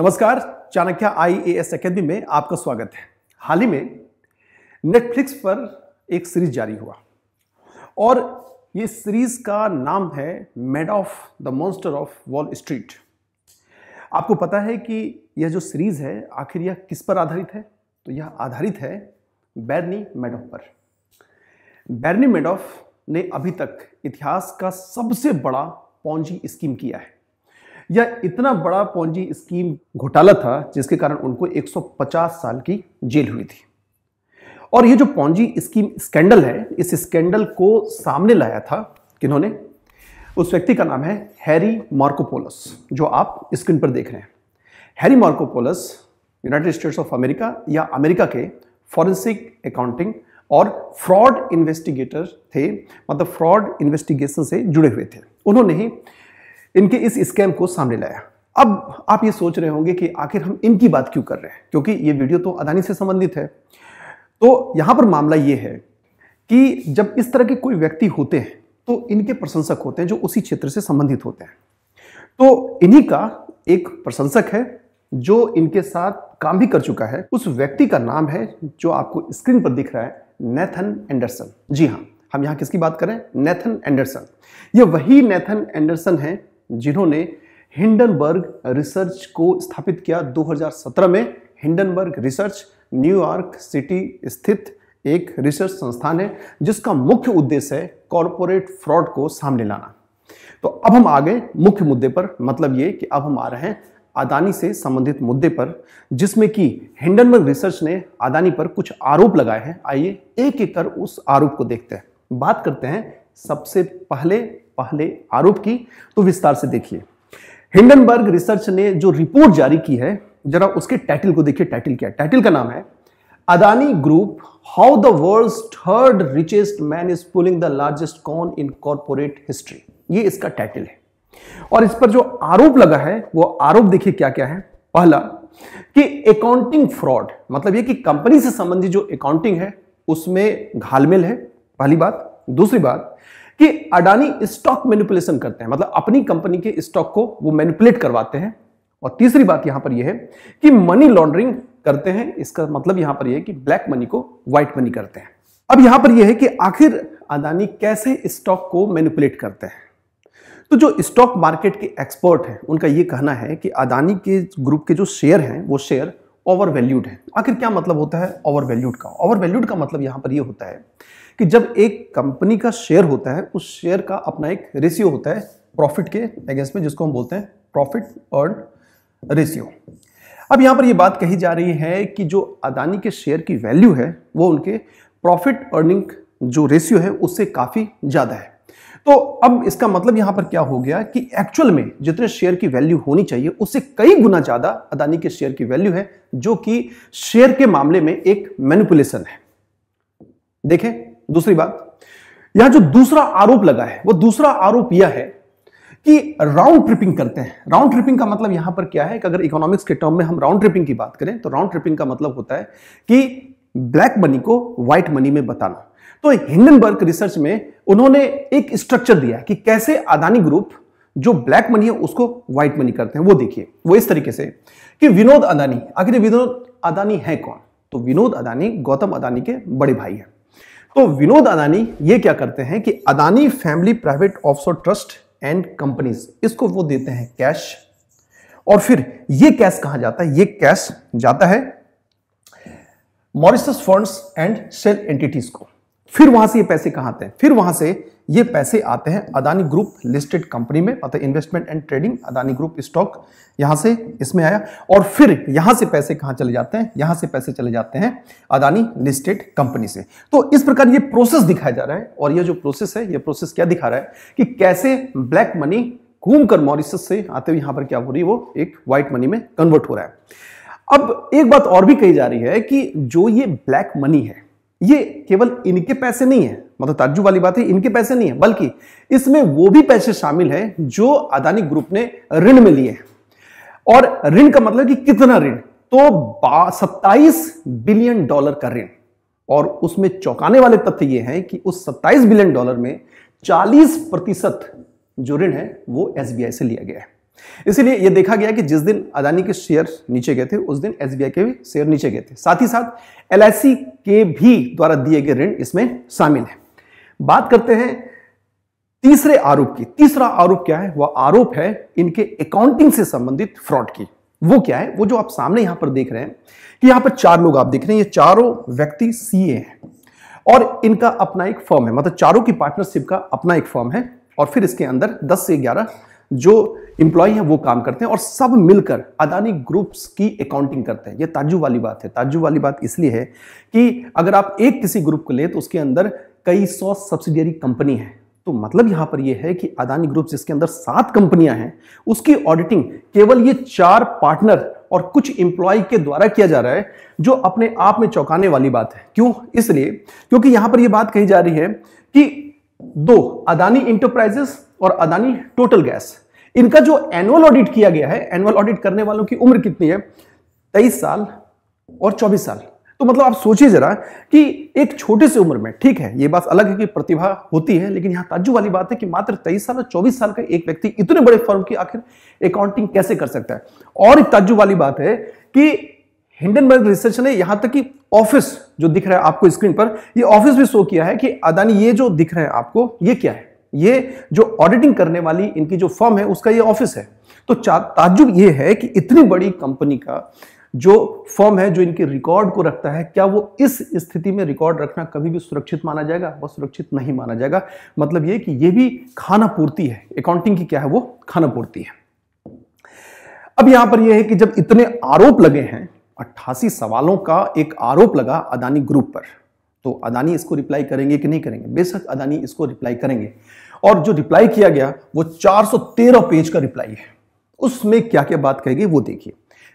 नमस्कार चाणक्य आई A S अकेदमी में आपका स्वागत है हाल ही में नेटफ्लिक्स पर एक सीरीज जारी हुआ और ये सीरीज का नाम है Madoff the Monster of Wall Street आपको पता है कि यह जो सीरीज है आखिर यह किस पर आधारित है तो यह आधारित है बैरनी मेडोफ पर बैरनी मेडोफ ने अभी तक इतिहास का सबसे बड़ा पौजी स्कीम किया है या इतना बड़ा पौंजी स्कीम घोटाला था जिसके कारण उनको 150 साल की जेल हुई थी और ये जो पौजी स्कीम स्कैंडल है इस स्कैंडल को सामने लाया था किन्होंने उस व्यक्ति का नाम है हैरी मार्कोपोलस जो आप स्क्रीन पर देख रहे हैं Harry Markopolos United States of America या अमेरिका के फॉरेंसिक अकाउंटिंग और फ्रॉड इन्वेस्टिगेटर थे मतलब फ्रॉड इन्वेस्टिगेशन से जुड़े हुए थे उन्होंने इनके इस स्कैम को सामने लाया अब आप ये सोच रहे होंगे कि आखिर हम इनकी बात क्यों कर रहे हैं क्योंकि ये वीडियो तो अदानी से संबंधित है तो यहां पर मामला ये है कि जब इस तरह के कोई व्यक्ति होते हैं तो इनके प्रशंसक होते हैं जो उसी क्षेत्र से संबंधित होते हैं तो इन्हीं का एक प्रशंसक है जो इनके साथ काम भी कर चुका है उस व्यक्ति का नाम है जो आपको स्क्रीन पर दिख रहा है नेथन एंडरसन जी हाँ हम यहाँ किसकी बात करें नेथन एंडरसन ये वही नेथन एंडरसन है जिन्होंने हिंडनबर्ग रिसर्च को स्थापित किया 2017 में हिंडनबर्ग रिसर्च न्यूयॉर्क सिटी स्थित एक रिसर्च संस्थान है जिसका मुख्य उद्देश्य है कॉरपोरेट फ्रॉड को सामने लाना तो अब हम आ गए मुख्य मुद्दे पर मतलब ये कि अब हम आ रहे हैं अदानी से संबंधित मुद्दे पर जिसमें कि हिंडनबर्ग रिसर्च ने अदानी पर कुछ आरोप लगाए हैं आइए एक एक कर उस आरोप को देखते हैं बात करते हैं सबसे पहले पहले आरोप की तो विस्तार से देखिए हिंडनबर्ग रिसर्च ने जो रिपोर्ट जारी की है जरा उसके टाइटल को देखिए टाइटल क्या है टाइटल का नाम है Adani group how the world third richest man is pulling the largest con in corporate history ये इसका टाइटल है और इस पर जो आरोप लगा है वो आरोप देखिए क्या क्या है पहला कि अकाउंटिंग फ्रॉड मतलब ये कि कंपनी से संबंधित जो अकाउंटिंग है उसमें घालमेल है पहली बात दूसरी बात कि अडानी स्टॉक मैनिपुलेशन करते हैं मतलब अपनी कंपनी के स्टॉक को वो मैनिपुलेट करवाते हैं और तीसरी बात यहां पर यह है कि मनी लॉन्ड्रिंग करते हैं इसका मतलब यहां पर यह है कि ब्लैक मनी को व्हाइट मनी करते हैं अब यहां पर यह है कि आखिर अदानी कैसे स्टॉक को मैनिपुलेट करते हैं तो जो स्टॉक मार्केट के एक्सपर्ट हैं उनका यह कहना है कि अदानी के ग्रुप के जो शेयर हैं वो शेयर ओवर वैल्यूड है आखिर क्या मतलब होता है ओवर वैल्यूड का ओवर वैल्यूड का मतलब यहां पर यह होता है कि जब एक कंपनी का शेयर होता है उस शेयर का अपना एक रेशियो होता है प्रॉफिट के अगेंस्ट में जिसको हम बोलते हैं प्रॉफिट और रेशियो अब यहां पर यह बात कही जा रही है कि जो अदानी के शेयर की वैल्यू है वो उनके प्रॉफिट अर्निंग जो रेशियो है उससे काफ़ी ज़्यादा है तो अब इसका मतलब यहां पर क्या हो गया कि एक्चुअल में जितने शेयर की वैल्यू होनी चाहिए उससे कई गुना ज़्यादा अदानी के शेयर की वैल्यू है जो कि शेयर के मामले में एक मैनिपुलेशन है देखें दूसरी बात यहां जो दूसरा आरोप लगा है वो दूसरा आरोप यह है कि राउंड ट्रिपिंग करते हैं राउंड ट्रिपिंग का मतलब यहां पर क्या है कि अगर इकोनॉमिक्स के टर्म में हम राउंड ट्रिपिंग की बात करें तो राउंड ट्रिपिंग का मतलब होता है कि ब्लैक मनी को व्हाइट मनी में बताना तो हिंडनबर्ग रिसर्च में उन्होंने एक स्ट्रक्चर दिया कि कैसे अदानी ग्रुप जो ब्लैक मनी है उसको व्हाइट मनी करते हैं वो देखिए वो इस तरीके से कि विनोद अदानी आखिर विनोद अदानी है कौन तो विनोद अदानी गौतम अदानी के बड़े भाई हैं तो विनोद अदानी ये क्या करते हैं कि Adani family private offshore trust and companies इसको वो देते हैं कैश और फिर ये कैश कहा जाता है ये कैश जाता है Mauritius funds and shell entities को फिर वहां से ये पैसे कहां आते हैं फिर वहां से ये पैसे आते हैं अदानी ग्रुप लिस्टेड कंपनी में मतलब investment and trading Adani group stock यहां से इसमें आया और फिर यहां से पैसे कहां चले जाते हैं यहां से पैसे चले जाते हैं अदानी लिस्टेड कंपनी से तो इस प्रकार ये प्रोसेस दिखाया जा रहा है और ये जो प्रोसेस है ये प्रोसेस क्या दिखा रहा है कि कैसे ब्लैक मनी घूम कर मॉरिसस से आते हुए यहां पर क्या हो रही है वो एक व्हाइट मनी में कन्वर्ट हो रहा है अब एक बात और भी कही जा रही है कि जो ये ब्लैक मनी है ये केवल इनके पैसे नहीं है मतलब ताज्जुब वाली बात है इनके पैसे नहीं है बल्कि इसमें वो भी पैसे शामिल है जो अदानी ग्रुप ने ऋण में लिए और ऋण का मतलब कि कितना ऋण तो सत्ताईस बिलियन डॉलर का ऋण और उसमें चौंकाने वाले तथ्य यह है कि उस 27 बिलियन डॉलर में 40 प्रतिशत जो ऋण है वो एसबीआई से लिया गया है इसीलिए यह देखा गया कि जिस दिन अदानी के शेयर नीचे गए थे उस दिन एस के भी शेयर नीचे गए थे साथ ही साथ एल के भी द्वारा दिए गए ऋण इसमें शामिल है बात करते हैं तीसरे आरोप की तीसरा आरोप क्या है वह आरोप है इनके अकाउंटिंग से संबंधित फ्रॉड की वो क्या है वो जो आप सामने यहां पर देख रहे हैं कि यहां पर चार लोग आप देख रहे हैं ये चारों व्यक्ति सीए हैं और इनका अपना एक फॉर्म है मतलब चारों की पार्टनरशिप का अपना एक फॉर्म है और फिर इसके अंदर 10 से जो इंप्लॉय है वो काम करते हैं और सब मिलकर अदानी ग्रुप्स की अकाउंटिंग करते हैं ये ताज्जुब वाली बात है ताज्जुब वाली बात इसलिए है कि अगर आप एक किसी ग्रुप को ले तो उसके अंदर कई सौ सब्सिडियरी कंपनी है तो मतलब यहां पर यह है कि अदानी ग्रुप जिसके अंदर सात कंपनियां हैं उसकी ऑडिटिंग केवल ये चार पार्टनर और कुछ इंप्लॉय के द्वारा किया जा रहा है जो अपने आप में चौंकाने वाली बात है क्यों इसलिए क्योंकि यहां पर यह बात कही जा रही है कि दो अदानी इंटरप्राइजेस और अदानी टोटल गैस इनका जो एनुअल ऑडिट किया गया है एनुअल ऑडिट करने वालों की उम्र कितनी है तेईस साल और चौबीस साल तो मतलब आप सोचिए जरा कि एक छोटे से उम्र में ठीक है ये बात अलग है कि प्रतिभा होती है लेकिन यहां ताजु वाली बात है कि मात्र तेईस साल और चौबीस साल का एक व्यक्ति इतने बड़े फर्म की आखिर अकाउंटिंग कैसे कर सकता है और एक ताजु वाली बात है कि हिंडनबर्ग रिसर्च ने यहां तक कि ऑफिस जो दिख रहा है आपको स्क्रीन पर ये ऑफिस भी शो किया है कि अदानी ये जो दिख रहा है आपको ये क्या है ये जो ऑडिटिंग करने वाली इनकी जो फर्म है उसका ये ऑफिस है तो ताजुब ये है कि इतनी बड़ी कंपनी का जो फर्म है जो इनके रिकॉर्ड को रखता है क्या वो इस स्थिति में रिकॉर्ड रखना कभी भी सुरक्षित माना जाएगा वह सुरक्षित नहीं माना जाएगा मतलब ये कि ये भी खाना पूर्ति है अकाउंटिंग की क्या है वो खाना पूर्ति है अब यहां पर ये है कि जब इतने आरोप लगे हैं अट्ठासी सवालों का एक आरोप लगा अदानी ग्रुप पर तो अदानी इसको रिप्लाई करेंगे कि नहीं करेंगे बेशक अदानी इसको रिप्लाई करेंगे और जो रिप्लाई किया गया वो 413 पेज का रिप्लाई है उसमें क्या क्या बात कही गई वो देखिए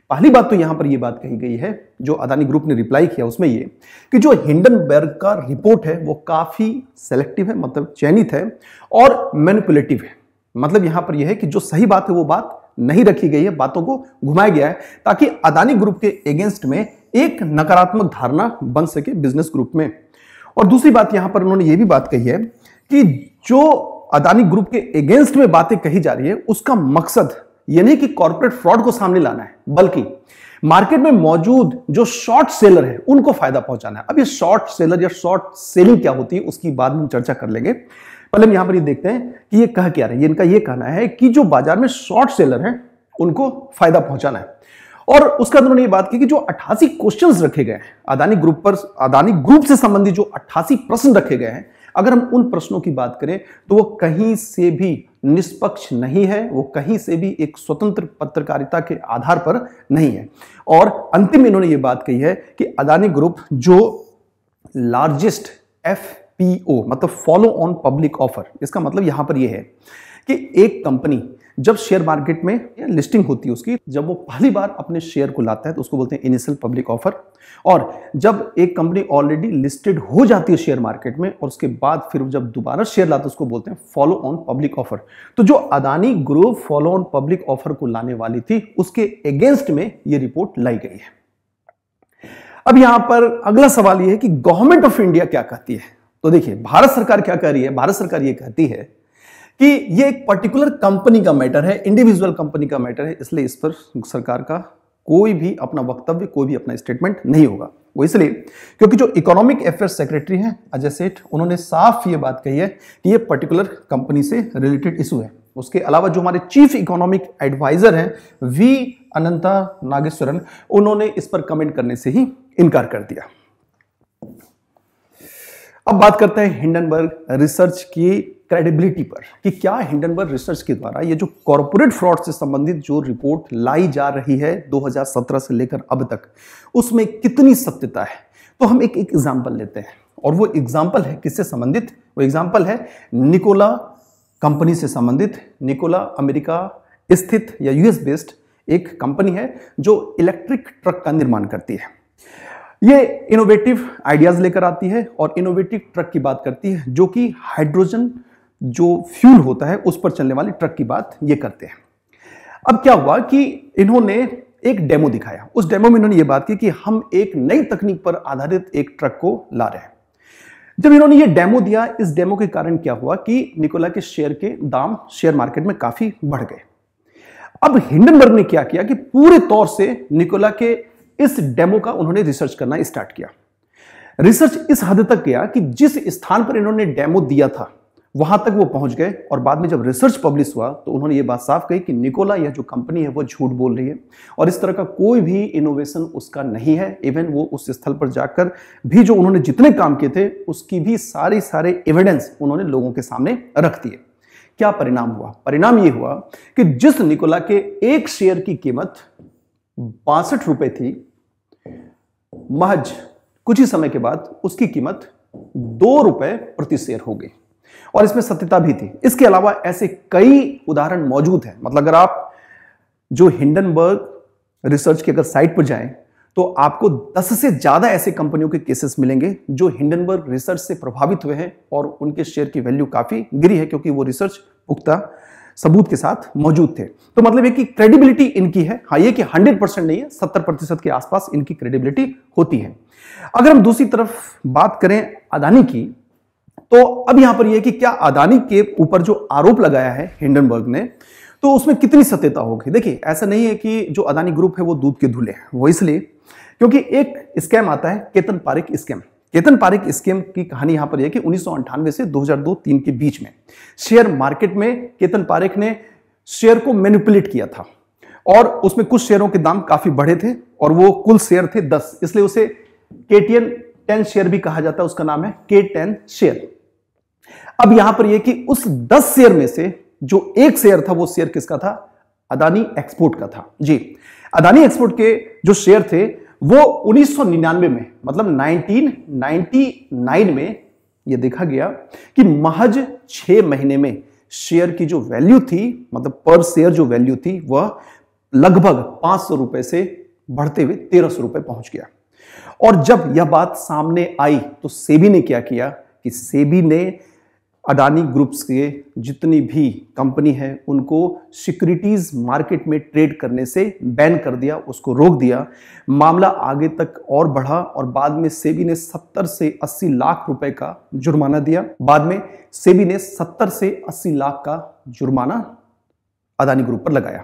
पहली बात तो यहां पर ये बात कही गई है जो अदानी ग्रुप ने रिप्लाई किया उसमें ये कि जो हिंडनबर्ग का रिपोर्ट है वो काफी सेलेक्टिव है मतलब चयनित है और मैनिपुलेटिव है मतलब यहां पर यह है कि जो सही बात है वो बात नहीं रखी गई है बातों को घुमाया गया है ताकि अदानी ग्रुप के अगेंस्ट में एक नकारात्मक धारणा बन सके बिजनेस ग्रुप में और दूसरी बात यहां पर उन्होंने ये भी बात कही है कि जो अदानी ग्रुप के अगेंस्ट में बातें कही जा रही है उसका मकसद यानी कि कॉर्पोरेट फ्रॉड को सामने लाना है बल्कि मार्केट में मौजूद जो शॉर्ट सेलर है उनको फायदा पहुंचाना है अब ये शॉर्ट सेलर या शॉर्ट सेलिंग क्या होती है उसकी बाद में हम चर्चा कर लेंगे पहले हम यहां पर ये देखते हैं कि ये कह क्या रहे हैं इनका ये कहना है कि जो बाजार में शॉर्ट सेलर हैं उनको फायदा पहुंचाना है और उसका उन्होंने ये बात की कि जो 88 क्वेश्चंस रखे गए हैं अदानी ग्रुप पर अदानी ग्रुप से संबंधित जो 88 प्रश्न रखे गए हैं अगर हम उन प्रश्नों की बात करें तो वो कहीं से भी निष्पक्ष नहीं है वो कहीं से भी एक स्वतंत्र पत्रकारिता के आधार पर नहीं है और अंतिम इन्होंने ये बात कही है कि अदानी ग्रुप जो लार्जेस्ट एफ पीओ मतलब फॉलो ऑन पब्लिक ऑफर इसका मतलब यहां पर यह है कि एक कंपनी जब शेयर मार्केट में लिस्टिंग होती है उसकी जब वो पहली बार अपने शेयर को लाता है तो उसको बोलते हैं इनिशियल पब्लिक ऑफर और जब एक कंपनी ऑलरेडी लिस्टेड हो जाती है शेयर मार्केट में और उसके बाद फिर जब दोबारा शेयर लाता है उसको बोलते हैं फॉलो ऑन पब्लिक ऑफर तो जो Adani group follow on public offer को लाने वाली थी उसके अगेंस्ट में ये रिपोर्ट लाई गई है अब यहां पर अगला सवाल यह है कि गवर्नमेंट ऑफ इंडिया क्या कहती है तो देखिए भारत सरकार क्या कह रही है भारत सरकार ये कहती है कि ये एक पर्टिकुलर कंपनी का मैटर है इंडिविजुअल कंपनी का मैटर है इसलिए इस पर सरकार का कोई भी अपना वक्तव्य कोई भी अपना स्टेटमेंट नहीं होगा वो इसलिए क्योंकि जो इकोनॉमिक अफेयर सेक्रेटरी हैं अजय सेठ उन्होंने साफ ये बात कही है कि ये पर्टिकुलर कंपनी से रिलेटेड इशू है उसके अलावा जो हमारे चीफ इकोनॉमिक एडवाइजर हैं वी अनंता नागेश्वरन उन्होंने इस पर कमेंट करने से ही इनकार कर दिया अब बात करते हैं हिंडनबर्ग रिसर्च की क्रेडिबिलिटी पर कि क्या हिंडनबर्ग रिसर्च के द्वारा ये जो कॉरपोरेट फ्रॉड से संबंधित जो रिपोर्ट लाई जा रही है 2017 से लेकर अब तक उसमें कितनी सत्यता है तो हम एक एग्जाम्पल लेते हैं और वो एग्जाम्पल है किससे संबंधित वो एग्जाम्पल है निकोला कंपनी से संबंधित निकोला अमेरिका स्थित या यूएस बेस्ड एक कंपनी है जो इलेक्ट्रिक ट्रक का निर्माण करती है ये इनोवेटिव आइडियाज लेकर आती है और इनोवेटिव ट्रक की बात करती है जो कि हाइड्रोजन जो फ्यूल होता है उस पर चलने वाली ट्रक की बात ये करते हैं अब क्या हुआ कि इन्होंने एक डेमो दिखाया उस डेमो में इन्होंने ये बात की कि हम एक नई तकनीक पर आधारित एक ट्रक को ला रहे हैं जब इन्होंने ये डेमो दिया इस डेमो के कारण क्या हुआ कि निकोला के शेयर के दाम शेयर मार्केट में काफी बढ़ गए अब हिंडनबर्ग ने क्या किया कि पूरे तौर से निकोला के इस डेमो का उन्होंने रिसर्च करना स्टार्ट किया रिसर्च इस हद तक किया कि जिस स्थान पर इन्होंने डेमो दिया था वहां तक वो पहुंच गए और बाद में जब रिसर्च पब्लिश हुआ तो उन्होंने ये बात साफ कही कि निकोला यह जो कंपनी है वो झूठ बोल रही है और इस तरह का कोई भी इनोवेशन उसका नहीं है इवन वो उस स्थल पर जाकर भी जो उन्होंने जितने काम किए थे उसकी भी सारे सारे एविडेंस उन्होंने लोगों के सामने रख दिए क्या परिणाम हुआ परिणाम ये हुआ कि जिस निकोला के एक शेयर की कीमत बासठ रुपए थी महज कुछ ही समय के बाद उसकी कीमत दो रुपए प्रति शेयर हो गई और इसमें सत्यता भी थी इसके अलावा ऐसे कई उदाहरण मौजूद हैं मतलब अगर आप जो हिंडनबर्ग रिसर्च की अगर साइट पर जाएं तो आपको 10 से ज्यादा ऐसे कंपनियों के केसेस मिलेंगे जो हिंडनबर्ग रिसर्च से प्रभावित हुए हैं और उनके शेयर की वैल्यू काफी गिरी है क्योंकि वो रिसर्च पुख्ता सबूत के साथ मौजूद थे तो मतलब एक क्रेडिबिलिटी इनकी है हाँ ये कि 100 परसेंट नहीं है 70 प्रतिशत के आसपास इनकी क्रेडिबिलिटी होती है अगर हम दूसरी तरफ बात करें अदानी की तो अब यहां पर यह कि क्या अदानी के ऊपर जो आरोप लगाया है हिंडनबर्ग ने तो उसमें कितनी सत्यता होगी देखिए ऐसा नहीं है कि जो अदानी ग्रुप है वो दूध के धूले हैं वो इसलिए क्योंकि एक स्कैम आता है केतन पारिक स्कैम केतन पारिक स्कीम की कहानी यहां पर यह कि उन्नीस से 2002-3 के बीच में शेयर मार्केट में केतन पारिक ने शेयर को मैनिपुलेट किया था और उसमें कुछ शेयरों के दाम काफी बढ़े थे और वो कुल शेयर थे 10 इसलिए उसे के टेन शेयर भी कहा जाता है उसका नाम है के टेन शेयर अब यहां पर यह कि उस दस शेयर में से जो एक शेयर था वो शेयर किसका था अदानी एक्सपोर्ट का था जी अदानी एक्सपोर्ट के जो शेयर थे वो 1999 में मतलब 1999 में ये देखा गया कि महज छह महीने में शेयर की जो वैल्यू थी मतलब पर शेयर जो वैल्यू थी वह लगभग पांच सौ रुपए से बढ़ते हुए तेरह सौ रुपए पहुंच गया और जब यह बात सामने आई तो सेबी ने क्या किया कि सेबी ने अडानी ग्रुप्स के जितनी भी कंपनी है उनको सिक्योरिटीज़ मार्केट में ट्रेड करने से बैन कर दिया उसको रोक दिया मामला आगे तक और बढ़ा और बाद में सेबी ने 70 से 80 लाख रुपए का जुर्माना दिया बाद में सेबी ने 70 से 80 लाख का जुर्माना अदानी ग्रुप पर लगाया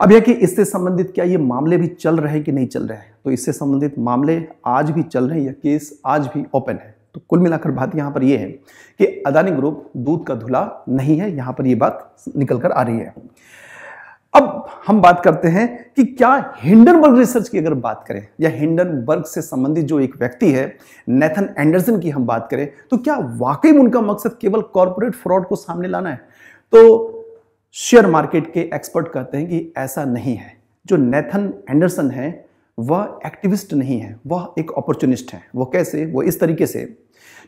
अब यह कि इससे संबंधित क्या ये मामले भी चल रहे हैं कि नहीं चल रहे हैं तो इससे संबंधित मामले आज भी चल रहे हैं यह केस आज भी ओपन है तो कुल मिलाकर बात यहां पर यह है कि अदानी ग्रुप दूध का धुला नहीं है यहां पर यह बात निकल कर आ रही है अब हम बात करते हैं कि क्या हिंडनबर्ग रिसर्च की अगर बात करें या हिंडनबर्ग से संबंधित जो एक व्यक्ति है नेथन एंडरसन की हम बात करें तो क्या वाकई उनका मकसद केवल कॉरपोरेट फ्रॉड को सामने लाना है तो शेयर मार्केट के एक्सपर्ट कहते हैं कि ऐसा नहीं है जो नेथन एंडरसन है वह एक्टिविस्ट नहीं है वह एक अपॉर्चुनिस्ट है वह कैसे वह इस तरीके से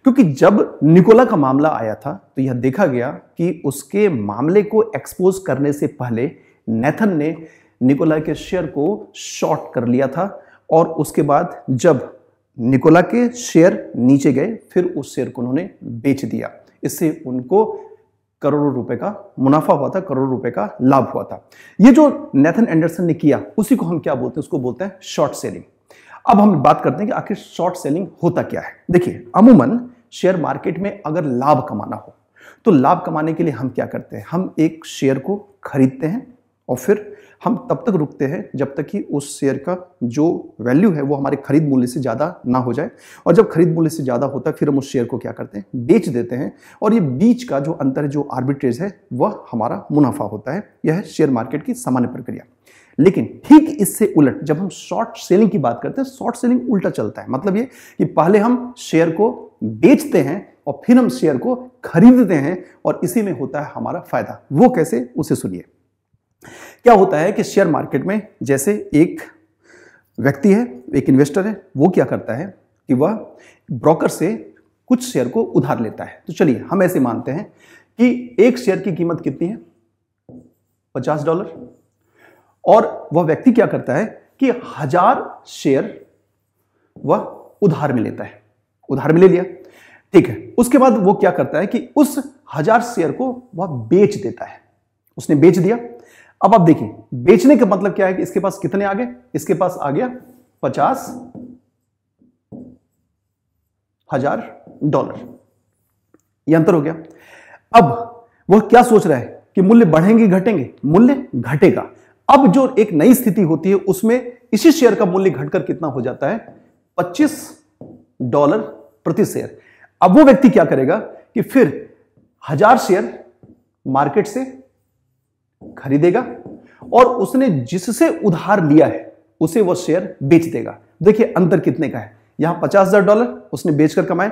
क्योंकि जब निकोला का मामला आया था तो यह देखा गया कि उसके मामले को एक्सपोज करने से पहले नेथन ने निकोला के शेयर को शॉर्ट कर लिया था और उसके बाद जब निकोला के शेयर नीचे गए फिर उस शेयर को उन्होंने बेच दिया इससे उनको करोड़ों रुपए का मुनाफा हुआ था करोड़ों रुपए का लाभ हुआ था ये जो नेथन एंडरसन ने किया उसी को हम क्या बोलते हैं उसको बोलते हैं शॉर्ट सेलिंग अब हम बात करते हैं कि आखिर शॉर्ट सेलिंग होता क्या है देखिए अमूमन शेयर मार्केट में अगर लाभ कमाना हो तो लाभ कमाने के लिए हम क्या करते हैं हम एक शेयर को खरीदते हैं और फिर हम तब तक रुकते हैं जब तक कि उस शेयर का जो वैल्यू है वो हमारे खरीद मूल्य से ज़्यादा ना हो जाए और जब खरीद मूल्य से ज़्यादा होता है फिर हम उस शेयर को क्या करते हैं बेच देते हैं और ये बीच का जो अंतर जो आर्बिट्रेज है वह हमारा मुनाफा होता है यह है शेयर मार्केट की सामान्य प्रक्रिया लेकिन ठीक इससे उलट जब हम शॉर्ट सेलिंग की बात करते हैं शॉर्ट सेलिंग उल्टा चलता है मतलब ये कि पहले हम शेयर को बेचते हैं और फिर हम शेयर को खरीदते हैं और इसी में होता है हमारा फायदा वो कैसे उसे सुनिए क्या होता है कि शेयर मार्केट में जैसे एक व्यक्ति है एक इन्वेस्टर है वो क्या करता है कि वह ब्रोकर से कुछ शेयर को उधार लेता है तो चलिए हम ऐसे मानते हैं कि एक शेयर की कीमत कितनी है पचास डॉलर और वह व्यक्ति क्या करता है कि हजार शेयर वह उधार में लेता है उधार में ले लिया ठीक है उसके बाद वो क्या करता है कि उस हजार शेयर को वह बेच देता है उसने बेच दिया अब आप देखिए बेचने का मतलब क्या है कि इसके पास कितने आ गए इसके पास आ गया पचास हजार डॉलर यह अंतर हो गया अब वह क्या सोच रहा है कि मूल्य बढ़ेंगे घटेंगे मूल्य घटेगा अब जो एक नई स्थिति होती है उसमें इसी शेयर का मूल्य घटकर कितना हो जाता है 25 डॉलर प्रति शेयर अब वो व्यक्ति क्या करेगा कि फिर हजार शेयर मार्केट से खरीदेगा और उसने जिससे उधार लिया है उसे वह शेयर बेच देगा देखिए अंतर कितने का है यहां पचास हजार डॉलर उसने बेचकर कमाए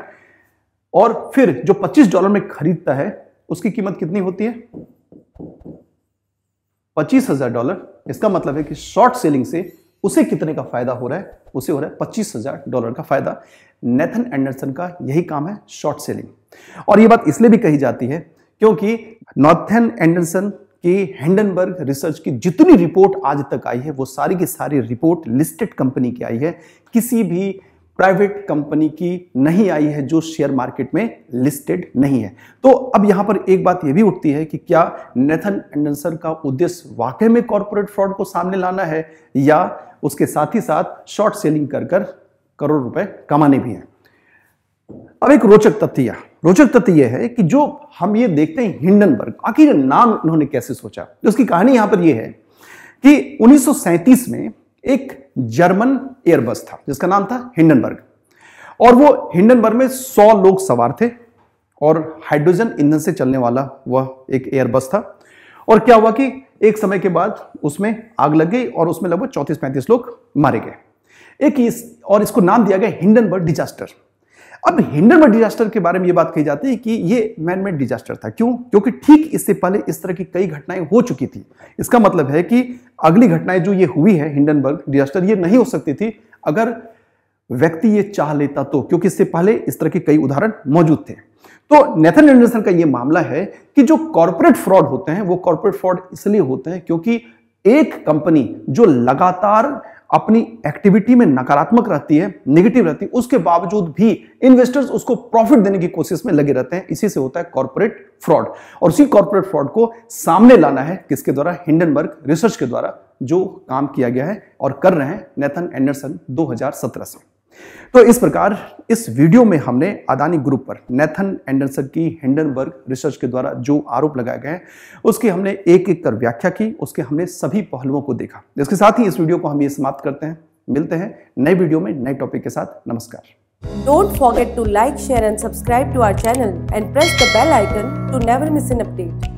और फिर जो 25 डॉलर में खरीदता है उसकी कीमत कितनी होती है पच्चीस हजार डॉलर इसका मतलब है कि शॉर्ट सेलिंग से उसे कितने का फायदा हो रहा है उसे हो रहा है पच्चीस हजार डॉलर का फायदा नेथन एंडरसन का यही काम है शॉर्ट सेलिंग और यह बात इसलिए भी कही जाती है क्योंकि नॉथन एंडरसन की हैंडनबर्ग रिसर्च की जितनी रिपोर्ट आज तक आई है वो सारी की सारी रिपोर्ट लिस्टेड कंपनी की आई है किसी भी प्राइवेट कंपनी की नहीं आई है जो शेयर मार्केट में लिस्टेड नहीं है तो अब यहां पर एक बात यह भी उठती है कि क्या नेथन एंडनसन का उद्देश्य वाकई में कॉरपोरेट फ्रॉड को सामने लाना है या उसके साथ ही साथ शॉर्ट सेलिंग कर कर करोड़ रुपए कमाने भी हैं अब एक रोचक तथ्य रोचक तथ्य यह है कि जो हम ये देखते हैं हिंडनबर्ग आखिर नाम इन्होंने कैसे सोचा उसकी कहानी यहां पर यह है कि उन्नीस में एक जर्मन एयरबस था जिसका नाम था हिंडनबर्ग और वो हिंडनबर्ग में 100 लोग सवार थे और हाइड्रोजन ईंधन से चलने वाला वह एक एयरबस था और क्या हुआ कि एक समय के बाद उसमें आग लग गई और उसमें लगभग चौतीस पैंतीस लोग मारे गए एक इस, और इसको नाम दिया गया हिंडनबर्ग डिजास्टर अब हिंडनबर्ग डिजास्टर के बारे में ये बात कही जाती है कि ये मैनमेड डिजास्टर था क्यों क्योंकि ठीक इससे पहले इस तरह की कई घटनाएं हो चुकी थी इसका मतलब है कि अगली घटनाएं जो ये हुई है हिंडनबर्ग डिजास्टर ये नहीं हो सकती थी अगर व्यक्ति ये चाह लेता तो क्योंकि इससे पहले इस तरह के कई उदाहरण मौजूद थे तो नेथन एंडरसन का ये मामला है कि जो कॉरपोरेट फ्रॉड होते हैं वो कॉरपोरेट फ्रॉड इसलिए होते हैं क्योंकि एक कंपनी जो लगातार अपनी एक्टिविटी में नकारात्मक रहती है नेगेटिव रहती है उसके बावजूद भी इन्वेस्टर्स उसको प्रॉफिट देने की कोशिश में लगे रहते हैं इसी से होता है कॉर्पोरेट फ्रॉड और उसी कॉर्पोरेट फ्रॉड को सामने लाना है किसके द्वारा हिंडनबर्ग रिसर्च के द्वारा जो काम किया गया है और कर रहे हैं नेथन एंडरसन दो से तो इस प्रकार इस वीडियो में हमने अदानी ग्रुप पर नेथन एंडरसन की हिंडनबर्ग रिसर्च के द्वारा जो आरोप लगाए गए हैं उसकी हमने एक एक कर व्याख्या की उसके हमने सभी पहलुओं को देखा इसके साथ ही इस वीडियो को हम ये समाप्त करते हैं मिलते हैं नए वीडियो में नए टॉपिक के साथ नमस्कार don't forget to like share and subscribe to our channel and press the bell icon to never miss an update